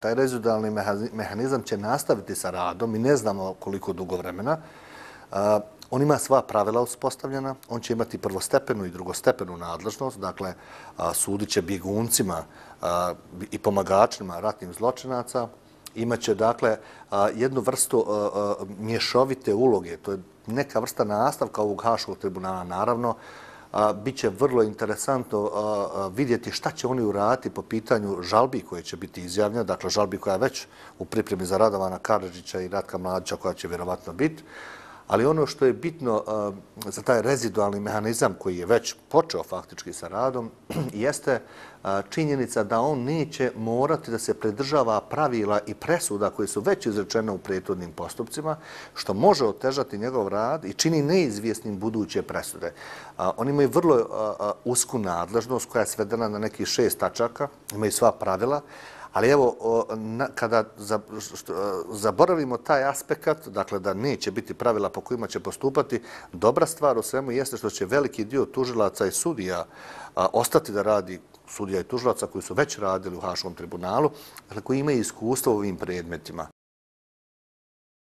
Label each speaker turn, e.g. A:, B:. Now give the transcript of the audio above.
A: Taj rezidualni mehanizam će nastaviti sa radom i ne znamo koliko dugo vremena. On ima sva pravila uspostavljena. On će imati prvostepenu i drugostepenu nadležnost. Dakle, sudit će bjeguncima i pomagačima ratnim zločinaca. Imaće, dakle, jednu vrstu mješovite uloge. To je neka vrsta nastavka ovog Haškog tribunala, naravno. Biće vrlo interesantno vidjeti šta će oni uraditi po pitanju žalbi koje će biti izjavljena, dakle žalbi koja je već u pripremi za Radovana Karadžića i Ratka Mladića koja će vjerovatno biti. Ali ono što je bitno eh, za taj rezidualni mehanizam koji je već počeo faktički sa radom jeste eh, činjenica da on neće morati da se predržava pravila i presuda koje su već izrečene u prethodnim postupcima, što može otežati njegov rad i čini neizvjesnim buduće presude. Eh, oni imaju vrlo usku nadležnost koja je svedena na nekih šest tačaka, imaju sva pravila, Ali evo, kada zaboravimo taj aspekt, dakle da neće biti pravila po kojima će postupati, dobra stvar u svemu jeste što će veliki dio tužilaca i sudija ostati da radi sudija i tužilaca koji su već radili u Haškom tribunalu, dakle, koji imaju iskustvo u ovim predmetima.